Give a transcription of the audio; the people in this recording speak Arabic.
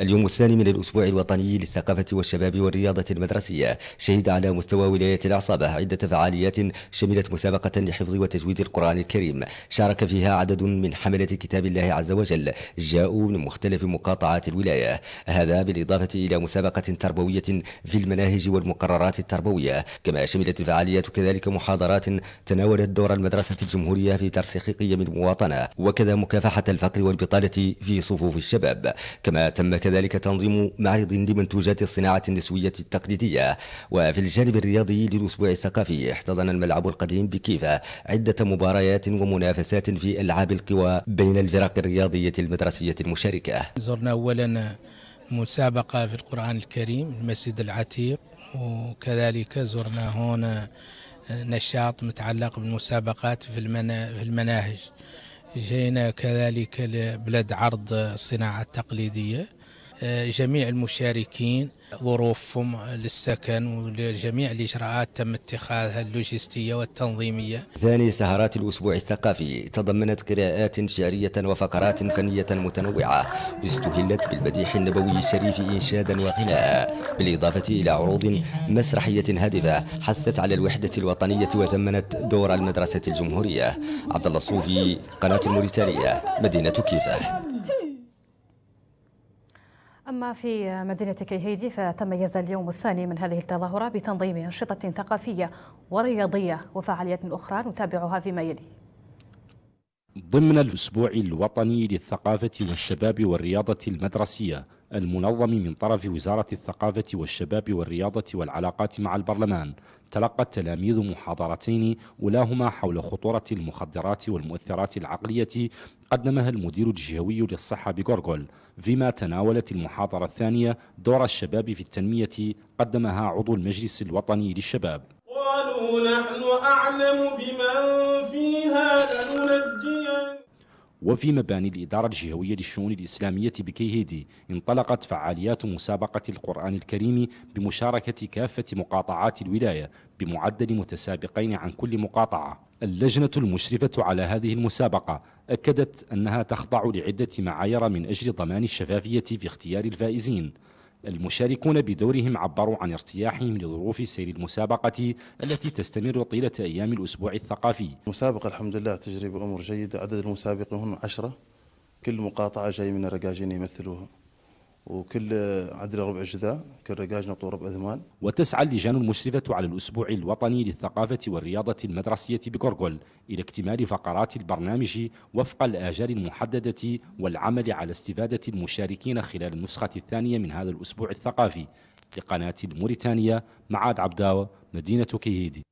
اليوم الثاني من الأسبوع الوطني للثقافة والشباب والرياضة المدرسية شهد على مستوى ولاية العصابة عدة فعاليات شملت مسابقة لحفظ وتجويد القرآن الكريم شارك فيها عدد من حملة كتاب الله عز وجل جاءوا من مختلف مقاطعات الولاية هذا بالإضافة إلى مسابقة تربوية في المناهج والمقررات التربوية كما شملت الفعاليات كذلك محاضرات تناولت دور المدرسة الجمهورية في ترسيخ قيم المواطنة وكذا مكافحة الفقر والبطالة في صفوف الشباب كما تم كذلك تنظيم معرض لمنتوجات الصناعة النسوية التقليدية وفي الجانب الرياضي للأسبوع الثقافي احتضن الملعب القديم بكيفة عدة مباريات ومنافسات في ألعاب القوى بين الفرق الرياضية المدرسية المشاركة زرنا أولا مسابقة في القرآن الكريم المسجد العتيق وكذلك زرنا هنا نشاط متعلق بالمسابقات في المناهج جينا كذلك لبلاد عرض الصناعة التقليدية جميع المشاركين ظروفهم للسكن ولجميع الإجراءات تم اتخاذها اللوجستية والتنظيمية ثاني سهرات الأسبوع الثقافي تضمنت قراءات شعرية وفقرات فنية متنوعة استهلت بالمديح النبوي الشريف إنشادا وغناء بالإضافة إلى عروض مسرحية هادفة حثت على الوحدة الوطنية وثمنت دور المدرسة الجمهورية عبد الله الصوفي قناة الموريتانية مدينة كيفة أما في مدينة كيهيدي فتميز اليوم الثاني من هذه التظاهرة بتنظيم أنشطة ثقافية ورياضية وفعاليات أخرى نتابعها فيما يلي ضمن الأسبوع الوطني للثقافة والشباب والرياضة المدرسية المنظم من طرف وزارة الثقافة والشباب والرياضة والعلاقات مع البرلمان تلقى التلاميذ محاضرتين أولاهما حول خطورة المخدرات والمؤثرات العقلية قدمها المدير الجهوي للصحة بغورغول فيما تناولت المحاضرة الثانية دور الشباب في التنمية قدمها عضو المجلس الوطني للشباب قالوا نحن أعلم بمن فيها لننجيه وفي مباني الإدارة الجهوية للشؤون الإسلامية بكيهيدي انطلقت فعاليات مسابقة القرآن الكريم بمشاركة كافة مقاطعات الولاية بمعدل متسابقين عن كل مقاطعة اللجنة المشرفة على هذه المسابقة أكدت أنها تخضع لعدة معايير من أجل ضمان الشفافية في اختيار الفائزين المشاركون بدورهم عبروا عن ارتياحهم لظروف سير المسابقة التي تستمر طيلة أيام الأسبوع الثقافي المسابقة الحمد لله تجري بأمور جيدة عدد المسابقين هم عشرة كل مقاطعة جاي من الرجاجين يمثلوها وكل عدل ربع جذاء كل رقاج نطو ربع ثمان وتسعى اللجان المشرفة على الأسبوع الوطني للثقافة والرياضة المدرسية بكورغول إلى اكتمال فقرات البرنامج وفق الآجال المحددة والعمل على استفادة المشاركين خلال النسخة الثانية من هذا الأسبوع الثقافي لقناة الموريتانية معاد عبداوة مدينة كيهيدي